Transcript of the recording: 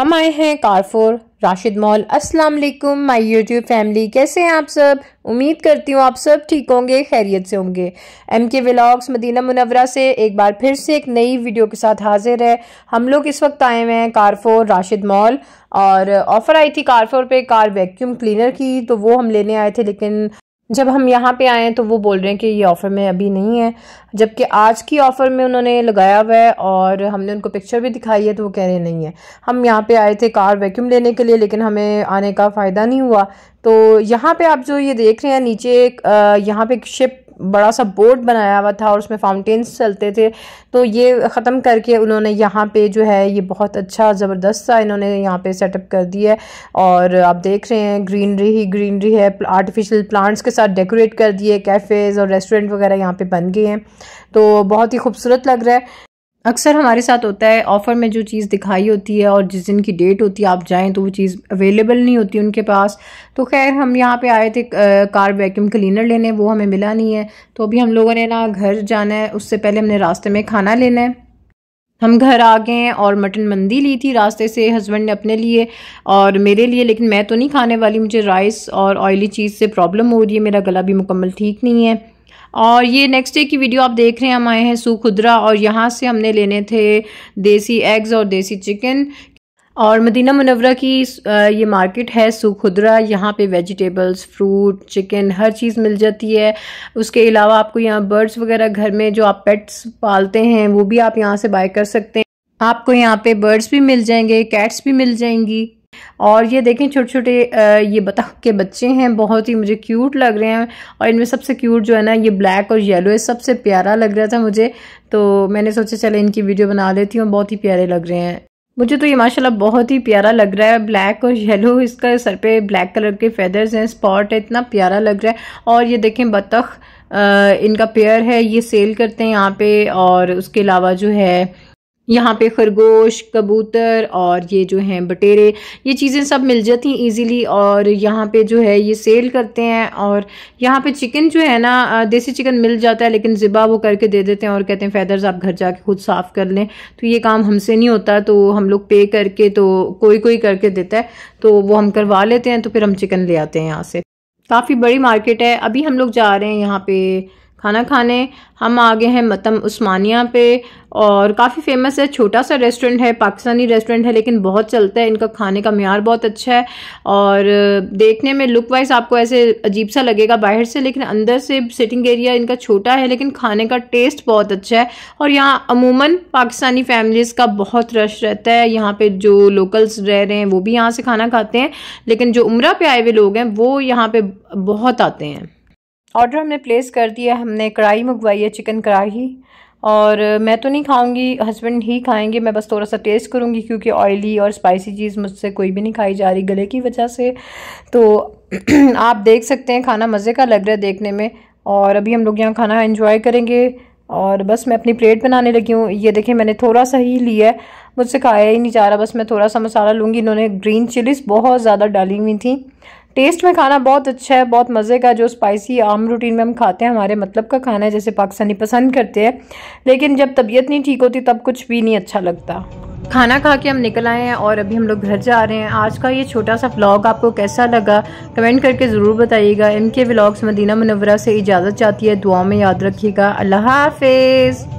हम आए हैं कारफोर राशिद मॉल अस्सलाम वालेकुम माय यूट्यूब फैमिली कैसे हैं आप सब उम्मीद करती हूँ आप सब ठीक होंगे खैरियत से होंगे एम के व्लाग्स मदीना मुनवरा से एक बार फिर से एक नई वीडियो के साथ हाजिर है हम लोग इस वक्त आए हुए हैं कारफोर राशिद मॉल और ऑफ़र आई थी कारफोर पे कार वैक्यूम क्लीनर की तो वो हम लेने आए थे लेकिन जब हम यहाँ पे आए हैं तो वो बोल रहे हैं कि ये ऑफ़र में अभी नहीं है जबकि आज की ऑफ़र में उन्होंने लगाया हुआ है और हमने उनको पिक्चर भी दिखाई है तो वो कह रहे नहीं है हम यहाँ पे आए थे कार वैक्यूम लेने के लिए लेकिन हमें आने का फ़ायदा नहीं हुआ तो यहाँ पे आप जो ये देख रहे हैं नीचे यहाँ पे एक शिप बड़ा सा बोर्ड बनाया हुआ था और उसमें फाउंटेन्स चलते थे तो ये ख़त्म करके उन्होंने यहाँ पे जो है ये बहुत अच्छा ज़बरदस्त सा इन्होंने यहाँ पे सेटअप कर दिया है और आप देख रहे हैं ग्रीनरी ही ग्रीनरी है आर्टिफिशियल प्लांट्स के साथ डेकोरेट कर दिए कैफ़ेज़ और रेस्टोरेंट वगैरह यहाँ पर बन गए हैं तो बहुत ही खूबसूरत लग रहा है अक्सर हमारे साथ होता है ऑफ़र में जो चीज़ दिखाई होती है और जिस दिन की डेट होती है आप जाएं तो वो चीज़ अवेलेबल नहीं होती उनके पास तो खैर हम यहाँ पे आए थे कार वैक्यूम क्लीनर लेने वो हमें मिला नहीं है तो अभी हम लोगों ने ना घर जाना है उससे पहले हमने रास्ते में खाना लेना है हम घर आ गए और मटन मंदी ली थी रास्ते से हस्बैंड ने अपने लिए और मेरे लिए लेकिन मैं तो नहीं खाने वाली मुझे राइस और ऑयली चीज़ से प्रॉब्लम हो रही है मेरा गला भी मुकम्मल ठीक नहीं है और ये नेक्स्ट डे की वीडियो आप देख रहे हैं हम आए हैं सू और यहाँ से हमने लेने थे देसी एग्ज़ और देसी चिकन और मदीना मुनवरा की ये मार्केट है सुखुदरा यहाँ पे वेजिटेबल्स फ्रूट चिकन हर चीज़ मिल जाती है उसके अलावा आपको यहाँ बर्ड्स वगैरह घर में जो आप पेट्स पालते हैं वो भी आप यहाँ से बाय कर सकते हैं आपको यहाँ पे बर्ड्स भी मिल जाएंगे कैट्स भी मिल जाएंगी और ये देखें छोटे छोटे ये बतख के बच्चे हैं बहुत ही मुझे क्यूट लग रहे हैं और इनमें सबसे क्यूट जो है ना ये ब्लैक और येलो है सबसे प्यारा लग रहा था मुझे तो मैंने सोचा चले इनकी वीडियो बना लेती हूँ बहुत ही प्यारे लग रहे हैं मुझे तो ये माशाल्लाह बहुत ही प्यारा लग रहा है ब्लैक और येलो इसका सर पे ब्लैक कलर के फेदर्स हैं स्पॉट है इतना प्यारा लग रहा है और ये देखें बतख इनका पेयर है ये सेल करते हैं यहाँ पे और उसके अलावा जो है यहाँ पे खरगोश कबूतर और ये जो हैं बटेरे ये चीज़ें सब मिल जाती हैं ईजीली और यहाँ पे जो है ये सेल करते हैं और यहाँ पे चिकन जो है ना देसी चिकन मिल जाता है लेकिन ज़िबा वो करके दे देते हैं और कहते हैं फैदर्स आप घर जाके खुद साफ़ कर लें तो ये काम हमसे नहीं होता तो हम लोग पे करके तो कोई कोई करके देता है तो वो हम करवा लेते हैं तो फिर हम चिकन ले आते हैं यहाँ से काफ़ी बड़ी मार्केट है अभी हम लोग जा रहे हैं यहाँ पे खाना खाने हम आ गए हैं मतम मतलब उस्मानिया पे और काफ़ी फेमस है छोटा सा रेस्टोरेंट है पाकिस्तानी रेस्टोरेंट है लेकिन बहुत चलता है इनका खाने का मैार बहुत अच्छा है और देखने में लुक वाइज आपको ऐसे अजीब सा लगेगा बाहर से लेकिन अंदर से सिटिंग एरिया इनका छोटा है लेकिन खाने का टेस्ट बहुत अच्छा है और यहाँ अमूमन पाकिस्तानी फैमिलीज़ का बहुत रश रहता है यहाँ पर जो लोकल्स रह रहे हैं वो भी यहाँ से खाना खाते हैं लेकिन जो उम्र पर आए हुए लोग हैं वो यहाँ पर बहुत आते हैं ऑर्डर हमने प्लेस कर दिया हमने कढ़ाई मंगवाई है चिकन कढ़ाई और मैं तो नहीं खाऊंगी हस्बैंड ही खाएंगे मैं बस थोड़ा सा टेस्ट करूंगी क्योंकि ऑयली और स्पाइसी चीज़ मुझसे कोई भी नहीं खाई जा रही गले की वजह से तो आप देख सकते हैं खाना मज़े का लग रहा है देखने में और अभी हम लोग यहाँ खाना इंजॉय करेंगे और बस मैं अपनी प्लेट बनाने लगी हूँ ये देखें मैंने थोड़ा सा ही लिया है मुझसे खाया ही नहीं जा रहा बस मैं थोड़ा सा मसाला लूँगी इन्होंने ग्रीन चिलीज़ बहुत ज़्यादा डाली हुई थी टेस्ट में खाना बहुत अच्छा है बहुत मज़े का जो स्पाइसी आम रूटीन में हम खाते हैं हमारे मतलब का खाना है जैसे पाकिस्तानी पसंद करते हैं लेकिन जब तबीयत नहीं ठीक होती तब कुछ भी नहीं अच्छा लगता खाना खा के हम निकल आए हैं और अभी हम लोग घर जा रहे हैं आज का ये छोटा सा व्लॉग आपको कैसा लगा कमेंट करके ज़रूर बताइएगा इनके व्लॉग्स मदीना मनवरा से इजाज़त चाहती है दुआ में याद रखिएगा अल्लाह हाफिज़